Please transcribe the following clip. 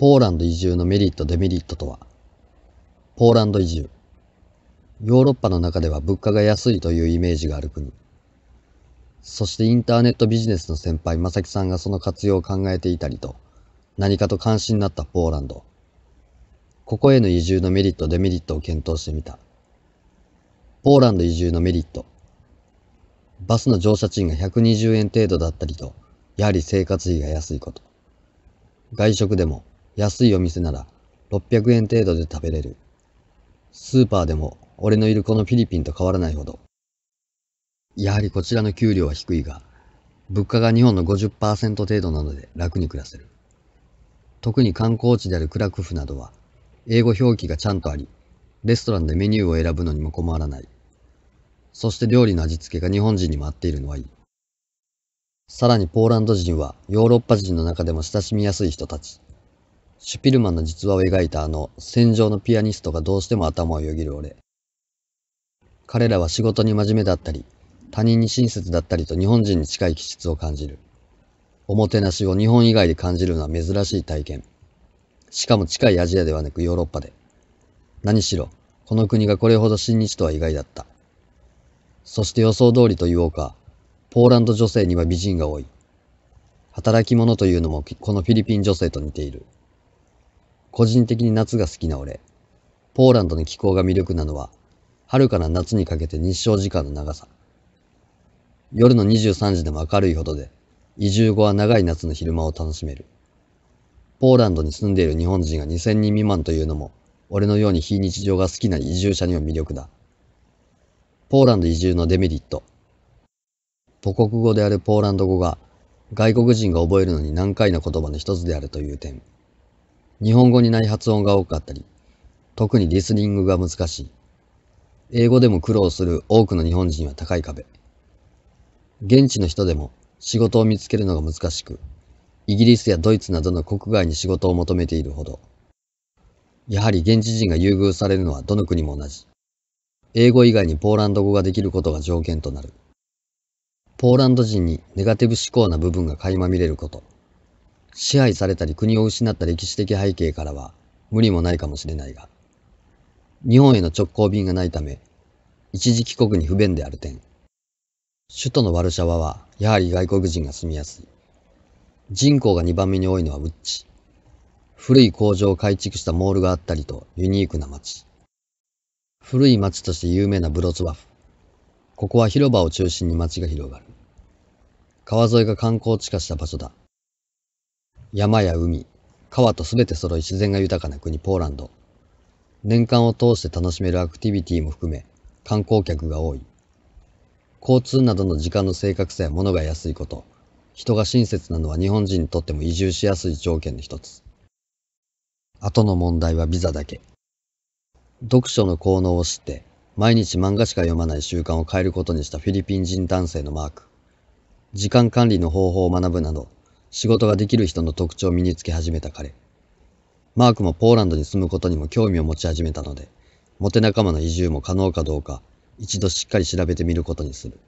ポーランド移住のメリット・デメリットとはポーランド移住。ヨーロッパの中では物価が安いというイメージがある国。そしてインターネットビジネスの先輩、まさきさんがその活用を考えていたりと、何かと関心になったポーランド。ここへの移住のメリット・デメリットを検討してみた。ポーランド移住のメリット。バスの乗車賃が120円程度だったりと、やはり生活費が安いこと。外食でも安いお店なら600円程度で食べれる。スーパーでも俺のいるこのフィリピンと変わらないほど。やはりこちらの給料は低いが、物価が日本の50%程度なので楽に暮らせる。特に観光地であるクラクフなどは、英語表記がちゃんとあり、レストランでメニューを選ぶのにも困らない。そして料理の味付けが日本人にも合っているのはいい。さらにポーランド人はヨーロッパ人の中でも親しみやすい人たち。シュピルマンの実話を描いたあの、戦場のピアニストがどうしても頭をよぎる俺。彼らは仕事に真面目だったり、他人に親切だったりと日本人に近い気質を感じる。おもてなしを日本以外で感じるのは珍しい体験。しかも近いアジアではなくヨーロッパで。何しろ、この国がこれほど親日とは意外だった。そして予想通りと言おうか、ポーランド女性には美人が多い。働き者というのもこのフィリピン女性と似ている。個人的に夏が好きな俺。ポーランドの気候が魅力なのは、春から夏にかけて日照時間の長さ。夜の23時でも明るいほどで、移住後は長い夏の昼間を楽しめる。ポーランドに住んでいる日本人が2000人未満というのも、俺のように非日常が好きな移住者には魅力だ。ポーランド移住のデメリット。母国語であるポーランド語が、外国人が覚えるのに難解な言葉の一つであるという点。日本語にない発音が多かったり、特にリスニングが難しい。英語でも苦労する多くの日本人は高い壁。現地の人でも仕事を見つけるのが難しく、イギリスやドイツなどの国外に仕事を求めているほど、やはり現地人が優遇されるのはどの国も同じ。英語以外にポーランド語ができることが条件となる。ポーランド人にネガティブ思考な部分が垣間見れること。支配されたり国を失った歴史的背景からは無理もないかもしれないが、日本への直行便がないため、一時帰国に不便である点、首都のワルシャワはやはり外国人が住みやすい。人口が2番目に多いのはウッチ。古い工場を改築したモールがあったりとユニークな街。古い街として有名なブロツワフ。ここは広場を中心に街が広がる。川沿いが観光地化した場所だ。山や海、川とすべて揃い自然が豊かな国ポーランド。年間を通して楽しめるアクティビティも含め、観光客が多い。交通などの時間の正確さや物が安いこと、人が親切なのは日本人にとっても移住しやすい条件の一つ。後の問題はビザだけ。読書の効能を知って、毎日漫画しか読まない習慣を変えることにしたフィリピン人男性のマーク。時間管理の方法を学ぶなど、仕事ができる人の特徴を身につけ始めた彼。マークもポーランドに住むことにも興味を持ち始めたので、モテ仲間の移住も可能かどうか、一度しっかり調べてみることにする。